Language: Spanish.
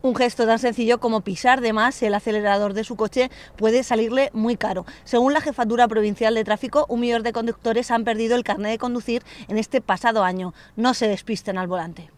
Un gesto tan sencillo como pisar de más el acelerador de su coche puede salirle muy caro. Según la Jefatura Provincial de Tráfico, un millón de conductores han perdido el carnet de conducir en este pasado año. No se despisten al volante.